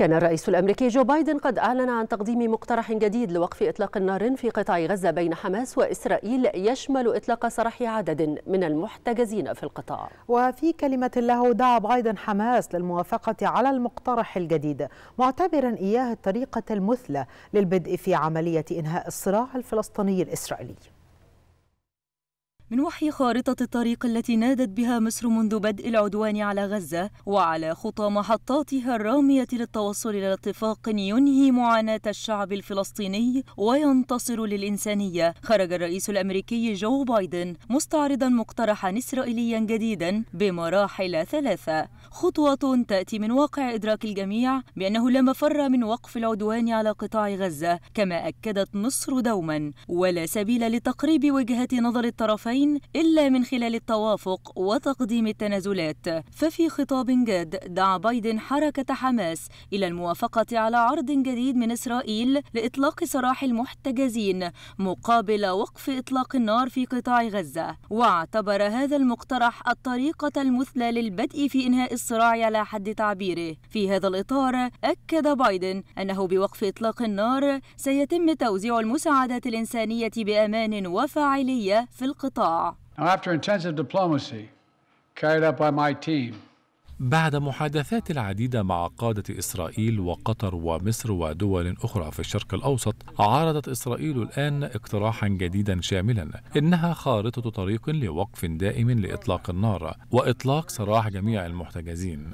كان الرئيس الامريكي جو بايدن قد اعلن عن تقديم مقترح جديد لوقف اطلاق النار في قطاع غزه بين حماس واسرائيل يشمل اطلاق سراح عدد من المحتجزين في القطاع. وفي كلمه له دعا بايدن حماس للموافقه على المقترح الجديد معتبرا اياه الطريقه المثلى للبدء في عمليه انهاء الصراع الفلسطيني الاسرائيلي. من وحي خارطة الطريق التي نادت بها مصر منذ بدء العدوان على غزة وعلى خطى محطاتها الرامية للتوصل إلى اتفاق ينهي معاناة الشعب الفلسطيني وينتصر للإنسانية خرج الرئيس الأمريكي جو بايدن مستعرضا مقترحا إسرائيليا جديدا بمراحل ثلاثة خطوة تأتي من واقع إدراك الجميع بأنه لا مفر من وقف العدوان على قطاع غزة كما أكدت مصر دوما ولا سبيل لتقريب وجهة نظر الطرفين الطرفين إلا من خلال التوافق وتقديم التنازلات ففي خطاب جاد دعا بايدن حركة حماس إلى الموافقة على عرض جديد من إسرائيل لإطلاق سراح المحتجزين مقابل وقف إطلاق النار في قطاع غزة واعتبر هذا المقترح الطريقة المثلى للبدء في إنهاء الصراع على حد تعبيره في هذا الإطار أكد بايدن أنه بوقف إطلاق النار سيتم توزيع المساعدات الإنسانية بأمان وفاعلية في القطاع بعد محادثات العديدة مع قادة إسرائيل وقطر ومصر ودول أخرى في الشرق الأوسط، عرضت إسرائيل الآن اقتراحا جديدا شاملا، إنها خارطة طريق لوقف دائم لإطلاق النار وإطلاق سراح جميع المحتجزين.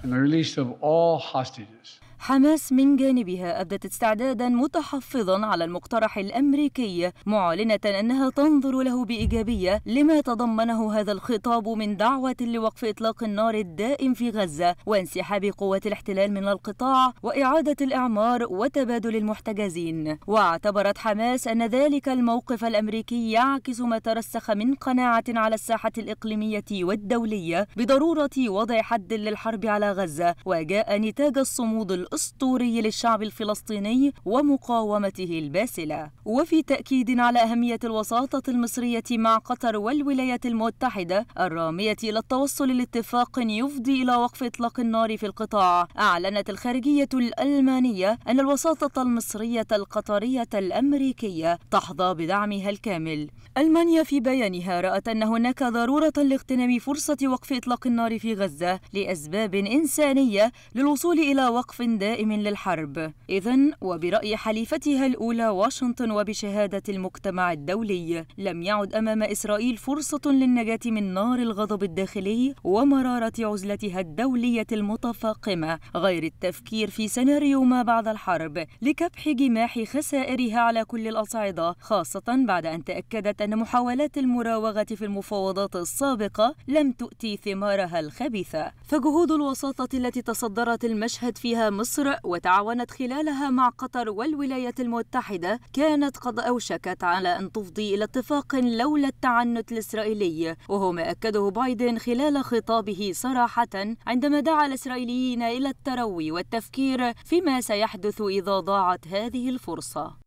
حماس من جانبها أبدت استعدادا متحفظا على المقترح الأمريكي معلنة أنها تنظر له بإيجابية لما تضمنه هذا الخطاب من دعوة لوقف إطلاق النار الدائم في غزة وانسحاب قوات الاحتلال من القطاع وإعادة الإعمار وتبادل المحتجزين واعتبرت حماس أن ذلك الموقف الأمريكي يعكس ما ترسخ من قناعة على الساحة الإقليمية والدولية بضرورة وضع حد للحرب على غزة وجاء نتاج الصمود الأسطورية للشعب الفلسطيني ومقاومته الباسلة وفي تأكيد على أهمية الوساطة المصرية مع قطر والولايات المتحدة الرامية إلى التوصل لاتفاق يفضي إلى وقف إطلاق النار في القطاع أعلنت الخارجية الألمانية أن الوساطة المصرية القطرية الأمريكية تحظى بدعمها الكامل ألمانيا في بيانها رأت أن هناك ضرورة لاغتنام فرصة وقف إطلاق النار في غزة لأسباب إنسانية للوصول إلى وقف دائم للحرب إذا وبرأي حليفتها الأولى واشنطن وبشهادة المجتمع الدولي لم يعد أمام إسرائيل فرصة للنجاة من نار الغضب الداخلي ومرارة عزلتها الدولية المتفاقمة غير التفكير في سيناريو ما بعد الحرب لكبح جماح خسائرها على كل الأصعدة خاصة بعد أن تأكدت أن محاولات المراوغة في المفاوضات السابقة لم تؤتي ثمارها الخبيثة فجهود الوساطة التي تصدرت المشهد فيها مصر مصر وتعاونت خلالها مع قطر والولايات المتحدة كانت قد أوشكت على أن تفضي إلى اتفاق لولا التعنت الإسرائيلي وهو ما أكده بايدن خلال خطابه صراحة عندما دعا الإسرائيليين إلى التروي والتفكير فيما سيحدث إذا ضاعت هذه الفرصة